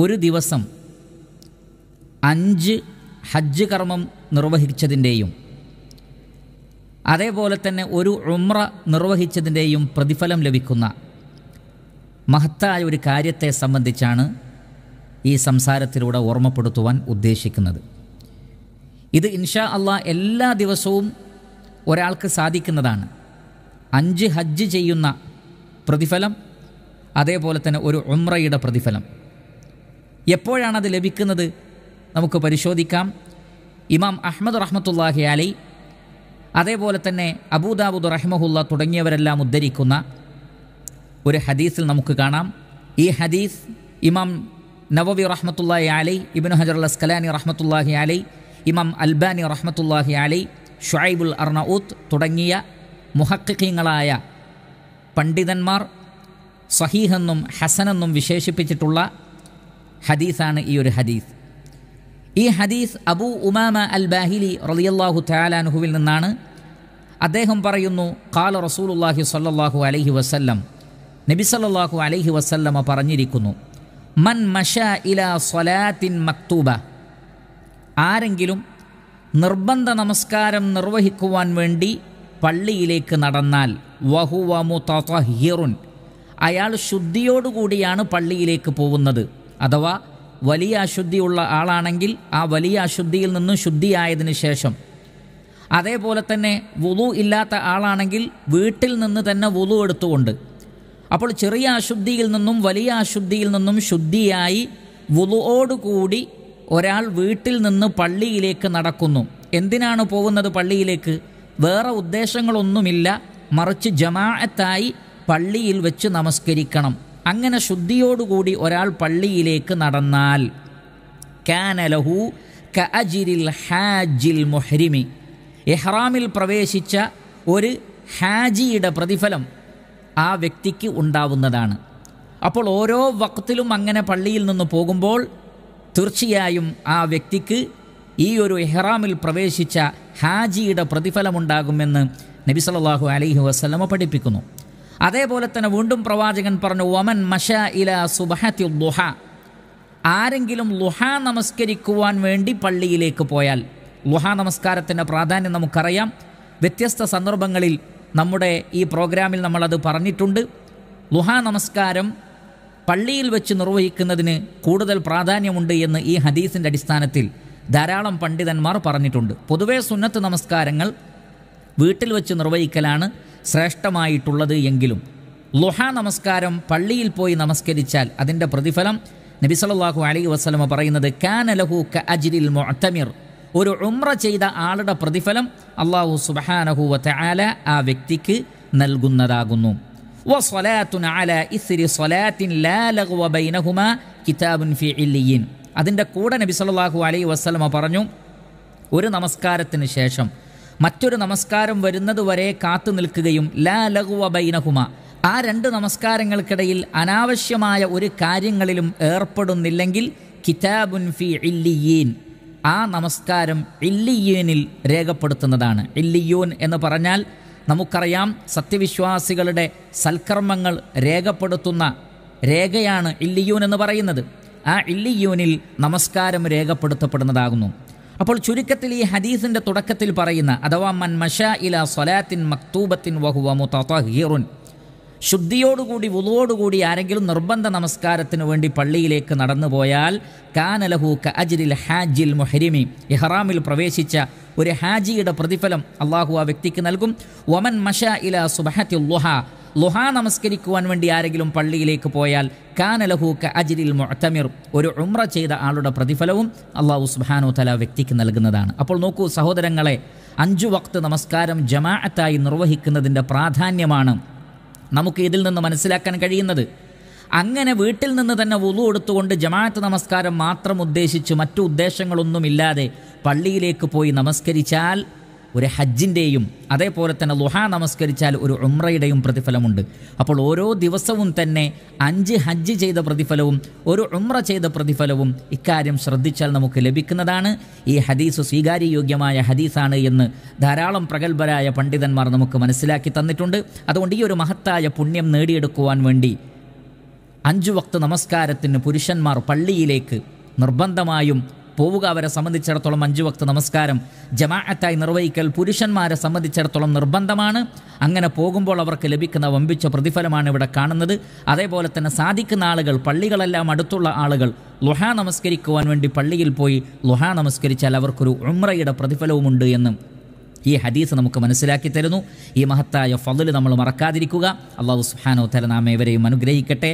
ഒരു ദിവസം അഞ്ച് ഹജ്ജ് കർമ്മം നിർവഹിച്ചതിൻ്റെയും അതേപോലെ തന്നെ ഒരു ഉമ്ര നിർവഹിച്ചതിൻ്റെയും പ്രതിഫലം ലഭിക്കുന്ന മഹത്തായ ഒരു കാര്യത്തെ സംബന്ധിച്ചാണ് ഈ സംസാരത്തിലൂടെ ഓർമ്മപ്പെടുത്തുവാൻ ഉദ്ദേശിക്കുന്നത് ഇത് ഇൻഷാ അള്ളാ എല്ലാ ദിവസവും ഒരാൾക്ക് സാധിക്കുന്നതാണ് അഞ്ച് ഹജ്ജ് ചെയ്യുന്ന പ്രതിഫലം അതേപോലെ തന്നെ ഒരു ഉമ്രയുടെ പ്രതിഫലം എപ്പോഴാണത് ലഭിക്കുന്നത് നമുക്ക് പരിശോധിക്കാം ഇമാം അഹമ്മദ് റഹ്മത്തുല്ലാഹി അലി അതേപോലെ തന്നെ അബൂദാബുദ് റഹ്മഹുല്ല തുടങ്ങിയവരെല്ലാം ഉദ്ധരിക്കുന്ന ഒരു ഹദീസിൽ നമുക്ക് കാണാം ഈ ഹദീസ് ഇമാം നവവി റഹ്മത്തുല്ലാഹി അലൈ ഇബിൻ ഹജർ അൽ അസ്കലാനി റഹ്മത്തുല്ലാഹി അലൈ ഇമാം അൽബാനി റഹ്മത്തുല്ലാഹി അലൈ ഷുഹൈബുൽ അർണൌത്ത് തുടങ്ങിയ മുഹക്കിങ്ങളായ പണ്ഡിതന്മാർ സഹീഹെന്നും ഹസനെന്നും വിശേഷിപ്പിച്ചിട്ടുള്ള ഹദീസാണ് ഈ ഒരു ഹദീസ് ഈ ഹദീസ് അബൂ ഉമാമ അൽ ബാഹിലി റലിയല്ലാഹു താലാനുഹുവിൽ നിന്നാണ് അദ്ദേഹം പറയുന്നു കാല റസൂലുല്ലാഹി സല്ലാഹു അലഹി വസല്ലം നബി സല്ലാഹു അലഹി വസല്ലമ പറഞ്ഞിരിക്കുന്നു മൻ മഷ ഇല സ്വലാത്തിൻ മക്തൂബ ആരെങ്കിലും നിർബന്ധ നമസ്കാരം നിർവഹിക്കുവാൻ വേണ്ടി പള്ളിയിലേക്ക് നടന്നാൽ വഹുവ തഹിറുൻ അയാൾ ശുദ്ധിയോടുകൂടിയാണ് പള്ളിയിലേക്ക് പോകുന്നത് അഥവാ വലിയ അശുദ്ധിയുള്ള ആളാണെങ്കിൽ ആ വലിയ അശുദ്ധിയിൽ നിന്നും ശുദ്ധിയായതിന് ശേഷം അതേപോലെ തന്നെ വുളു ഇല്ലാത്ത ആളാണെങ്കിൽ വീട്ടിൽ നിന്ന് തന്നെ വുളു എടുത്തുകൊണ്ട് അപ്പോൾ ചെറിയ അശുദ്ധിയിൽ നിന്നും വലിയ അശുദ്ധിയിൽ നിന്നും ശുദ്ധിയായി വുളുവോടുകൂടി ഒരാൾ വീട്ടിൽ നിന്ന് പള്ളിയിലേക്ക് നടക്കുന്നു എന്തിനാണ് പോകുന്നത് പള്ളിയിലേക്ക് വേറെ ഉദ്ദേശങ്ങളൊന്നുമില്ല മറിച്ച് ജമാഅത്തായി പള്ളിയിൽ വെച്ച് നമസ്കരിക്കണം അങ്ങനെ ശുദ്ധിയോടുകൂടി ഒരാൾ പള്ളിയിലേക്ക് നടന്നാൽ കാനലഹു കഅജിരിൽ ഹാജിൽ മൊഹരിമി എഹ്റാമിൽ പ്രവേശിച്ച ഒരു ഹാജിയുടെ പ്രതിഫലം ആ വ്യക്തിക്ക് ഉണ്ടാവുന്നതാണ് അപ്പോൾ ഓരോ വക്തിലും അങ്ങനെ പള്ളിയിൽ നിന്ന് പോകുമ്പോൾ തീർച്ചയായും ആ വ്യക്തിക്ക് ഈ ഒരു എഹ്റാമിൽ പ്രവേശിച്ച ഹാജിയുടെ പ്രതിഫലമുണ്ടാകുമെന്ന് നബി സല്ലാഹു അലൈഹി വസ്ലമ പഠിപ്പിക്കുന്നു അതേപോലെ തന്നെ വീണ്ടും പ്രവാചകൻ പറഞ്ഞു ഒമൻ മഷ ഇല സുബഹത്തി ലുഹ ആരെങ്കിലും ലുഹ നമസ്കരിക്കുവാൻ വേണ്ടി പള്ളിയിലേക്ക് പോയാൽ ലുഹ നമസ്കാരത്തിൻ്റെ പ്രാധാന്യം നമുക്കറിയാം വ്യത്യസ്ത സന്ദർഭങ്ങളിൽ നമ്മുടെ ഈ പ്രോഗ്രാമിൽ നമ്മളത് പറഞ്ഞിട്ടുണ്ട് ലുഹ നമസ്കാരം പള്ളിയിൽ വെച്ച് നിർവഹിക്കുന്നതിന് കൂടുതൽ പ്രാധാന്യമുണ്ട് എന്ന് ഈ ഹദീസിൻ്റെ അടിസ്ഥാനത്തിൽ ധാരാളം പണ്ഡിതന്മാർ പറഞ്ഞിട്ടുണ്ട് പൊതുവേ സുന്നത്ത് നമസ്കാരങ്ങൾ വീട്ടിൽ വെച്ച് നിർവഹിക്കലാണ് ശ്രേഷ്ഠമായിട്ടുള്ളത് എങ്കിലും ലുഹ നമസ്കാരം പള്ളിയിൽ പോയി നമസ്കരിച്ചാൽ അതിൻ്റെ പ്രതിഫലം നബി സല്ലാഹു അലൈഹി വസ്ലമ പറയുന്നത് കാനലഹു ക അജിരിൽ മൊത്തമിർ ഒരു ഉമ്ര ചെയ്ത ആളുടെ പ്രതിഫലം അള്ളാഹു സുബാനഹു വല ആ വ്യക്തിക്ക് നൽകുന്നതാകുന്നു അതിൻ്റെ കൂടെ നബി അലൈ അലൈഹി വസ്ലമ പറഞ്ഞു ഒരു നമസ്കാരത്തിന് ശേഷം മറ്റൊരു നമസ്കാരം വരുന്നതുവരെ കാത്തു നിൽക്കുകയും ലാ ലഹുവ ബൈനഹുമ ആ രണ്ട് നമസ്കാരങ്ങൾക്കിടയിൽ അനാവശ്യമായ ഒരു കാര്യങ്ങളിലും ഏർപ്പെടുന്നില്ലെങ്കിൽ കിതാബുൻ ഫി ഇല്ലിയീൻ ആ നമസ്കാരം ഇല്ലിയീനിൽ രേഖപ്പെടുത്തുന്നതാണ് ഇല്ലിയൂൻ എന്ന് പറഞ്ഞാൽ നമുക്കറിയാം സത്യവിശ്വാസികളുടെ സൽക്കർമ്മങ്ങൾ രേഖപ്പെടുത്തുന്ന രേഖയാണ് ഇല്ലിയൂൻ എന്ന് പറയുന്നത് ആ ഇല്ലിയൂനിൽ നമസ്കാരം രേഖപ്പെടുത്തപ്പെടുന്നതാകുന്നു അപ്പോൾ ചുരുക്കത്തിൽ ഈ ഹദീസിൻ്റെ തുടക്കത്തിൽ പറയുന്ന അഥവാ മൻ മഷ ഇല സ്വലാത്തിൻ മക്തൂബത്തിൻ വഹുവ മുത്തഹീറുൻ ശുദ്ധിയോടുകൂടി വുളുവോടുകൂടി ആരെങ്കിലും നിർബന്ധ നമസ്കാരത്തിനു വേണ്ടി പള്ളിയിലേക്ക് നടന്നു പോയാൽ കാനലഹു ക അജിരിൽ ഹാജിൽ മുഹരിമി ഇഹ്റാമിൽ പ്രവേശിച്ച ഒരു ഹാജിയുടെ പ്രതിഫലം അള്ളാഹു ആ വ്യക്തിക്ക് നൽകും ഒമൻ മഷ ഇല സുബഹത്തി ലുഹാ നമസ്കരിക്കുവാൻ വേണ്ടി ആരെങ്കിലും പള്ളിയിലേക്ക് പോയാൽ കാനലഹു ക അജിരിൽ മുഅത്തമിർ ഒരു ഉമ്ര ചെയ്ത ആളുടെ പ്രതിഫലവും അള്ളാഹു സുബാനോ തല വ്യക്തിക്ക് നൽകുന്നതാണ് അപ്പോൾ നോക്കൂ സഹോദരങ്ങളെ അഞ്ചു വക്ത് നമസ്കാരം ജമാഅത്തായി നിർവഹിക്കുന്നതിൻ്റെ പ്രാധാന്യമാണ് നമുക്ക് ഇതിൽ നിന്ന് മനസ്സിലാക്കാൻ കഴിയുന്നത് അങ്ങനെ വീട്ടിൽ നിന്ന് തന്നെ വുളു എടുത്തുകൊണ്ട് ജമാഅത്ത് നമസ്കാരം മാത്രം ഉദ്ദേശിച്ച് മറ്റു ഉദ്ദേശങ്ങളൊന്നുമില്ലാതെ പള്ളിയിലേക്ക് പോയി നമസ്കരിച്ചാൽ ഒരു ഹജ്ജിൻ്റെയും അതേപോലെ തന്നെ ലുഹ നമസ്കരിച്ചാൽ ഒരു ഉമ്രയുടെയും പ്രതിഫലമുണ്ട് അപ്പോൾ ഓരോ ദിവസവും തന്നെ അഞ്ച് ഹജ്ജ് ചെയ്ത പ്രതിഫലവും ഒരു ഉമ്ര ചെയ്ത പ്രതിഫലവും ഇക്കാര്യം ശ്രദ്ധിച്ചാൽ നമുക്ക് ലഭിക്കുന്നതാണ് ഈ ഹദീസ് സ്വീകാര്യയോഗ്യമായ ഹദീസാണ് എന്ന് ധാരാളം പ്രഗത്ഭരായ പണ്ഡിതന്മാർ നമുക്ക് മനസ്സിലാക്കി തന്നിട്ടുണ്ട് അതുകൊണ്ട് ഈ ഒരു മഹത്തായ പുണ്യം നേടിയെടുക്കുവാൻ വേണ്ടി അഞ്ചു വക്ത നമസ്കാരത്തിന് പുരുഷന്മാർ പള്ളിയിലേക്ക് നിർബന്ധമായും പോവുക അവരെ സംബന്ധിച്ചിടത്തോളം അഞ്ചു വക്ത നമസ്കാരം ജമാഅത്തായി നിർവഹിക്കൽ പുരുഷന്മാരെ സംബന്ധിച്ചിടത്തോളം നിർബന്ധമാണ് അങ്ങനെ പോകുമ്പോൾ അവർക്ക് ലഭിക്കുന്ന വമ്പിച്ച പ്രതിഫലമാണ് ഇവിടെ കാണുന്നത് അതേപോലെ തന്നെ സാധിക്കുന്ന ആളുകൾ പള്ളികളെല്ലാം അടുത്തുള്ള ആളുകൾ ലുഹ നമസ്കരിക്കുവാൻ വേണ്ടി പള്ളിയിൽ പോയി ലുഹ നമസ്കരിച്ചാൽ അവർക്കൊരു ഉമ്രയുടെ പ്രതിഫലവുമുണ്ട് എന്ന് ഈ ഹദീസ് നമുക്ക് മനസ്സിലാക്കി തരുന്നു ഈ മഹത്തായ ഫതിൽ നമ്മൾ മറക്കാതിരിക്കുക അള്ളാഹു സുഹാനോ തല നാം ഇവരെയും അനുഗ്രഹിക്കട്ടെ